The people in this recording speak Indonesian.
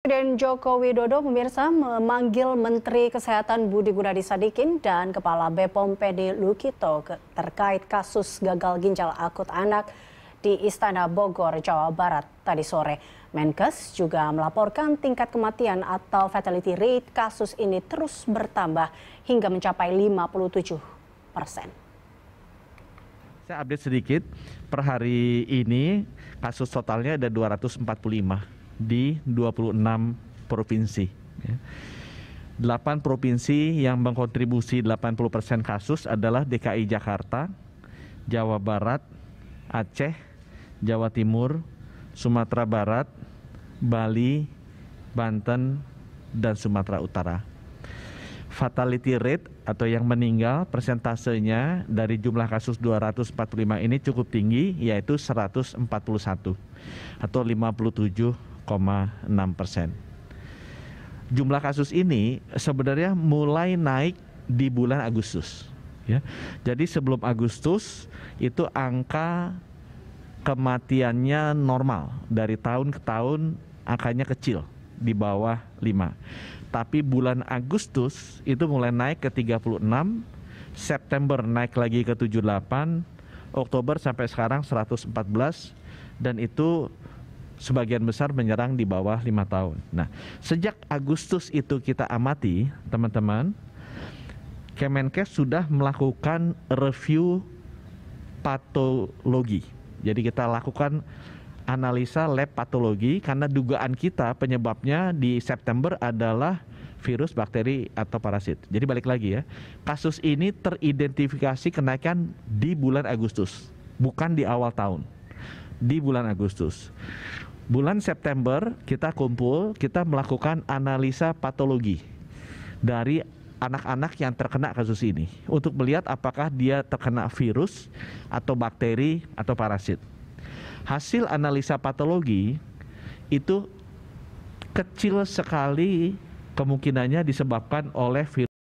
Presiden Joko Widodo pemirsa memanggil Menteri Kesehatan Budi Gunadi Sadikin dan Kepala Bepom PD Lukito terkait kasus gagal ginjal akut anak di Istana Bogor, Jawa Barat tadi sore. Menkes juga melaporkan tingkat kematian atau fatality rate kasus ini terus bertambah hingga mencapai 57 persen. Saya update sedikit, per hari ini kasus totalnya ada 245 di 26 provinsi. Ya. delapan 8 provinsi yang mengkontribusi 80% kasus adalah DKI Jakarta, Jawa Barat, Aceh, Jawa Timur, Sumatera Barat, Bali, Banten, dan Sumatera Utara. Fatality rate atau yang meninggal persentasenya dari jumlah kasus 245 ini cukup tinggi yaitu 141 atau 57 persen. Jumlah kasus ini sebenarnya mulai naik di bulan Agustus. Ya. Jadi sebelum Agustus itu angka kematiannya normal dari tahun ke tahun angkanya kecil di bawah 5. Tapi bulan Agustus itu mulai naik ke 36, September naik lagi ke 78, Oktober sampai sekarang 114 dan itu sebagian besar menyerang di bawah lima tahun. Nah, sejak Agustus itu kita amati, teman-teman, Kemenkes sudah melakukan review patologi. Jadi kita lakukan analisa lab patologi karena dugaan kita penyebabnya di September adalah virus, bakteri atau parasit. Jadi balik lagi ya, kasus ini teridentifikasi kenaikan di bulan Agustus, bukan di awal tahun. Di bulan Agustus bulan September kita kumpul, kita melakukan analisa patologi dari anak-anak yang terkena kasus ini untuk melihat apakah dia terkena virus atau bakteri atau parasit. Hasil analisa patologi itu kecil sekali kemungkinannya disebabkan oleh virus